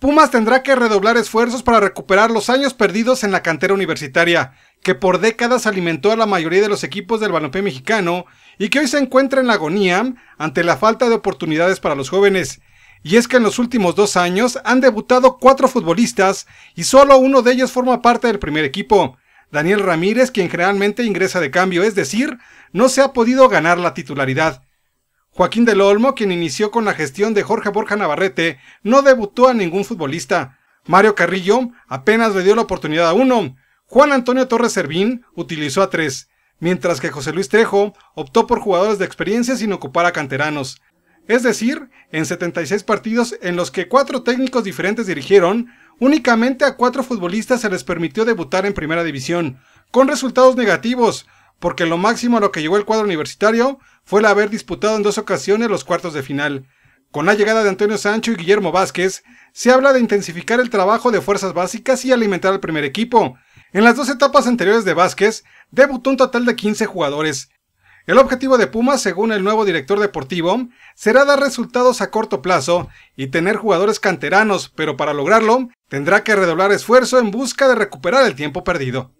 Pumas tendrá que redoblar esfuerzos para recuperar los años perdidos en la cantera universitaria, que por décadas alimentó a la mayoría de los equipos del balompié mexicano y que hoy se encuentra en la agonía ante la falta de oportunidades para los jóvenes. Y es que en los últimos dos años han debutado cuatro futbolistas y solo uno de ellos forma parte del primer equipo. Daniel Ramírez, quien generalmente ingresa de cambio, es decir, no se ha podido ganar la titularidad. Joaquín del Olmo, quien inició con la gestión de Jorge Borja Navarrete, no debutó a ningún futbolista. Mario Carrillo apenas le dio la oportunidad a uno. Juan Antonio Torres Servín utilizó a tres, mientras que José Luis Trejo optó por jugadores de experiencia sin ocupar a canteranos. Es decir, en 76 partidos en los que cuatro técnicos diferentes dirigieron, únicamente a cuatro futbolistas se les permitió debutar en primera división, con resultados negativos, porque lo máximo a lo que llegó el cuadro universitario fue el haber disputado en dos ocasiones los cuartos de final. Con la llegada de Antonio Sancho y Guillermo Vázquez, se habla de intensificar el trabajo de fuerzas básicas y alimentar al primer equipo. En las dos etapas anteriores de Vázquez, debutó un total de 15 jugadores. El objetivo de Pumas, según el nuevo director deportivo, será dar resultados a corto plazo y tener jugadores canteranos, pero para lograrlo, tendrá que redoblar esfuerzo en busca de recuperar el tiempo perdido.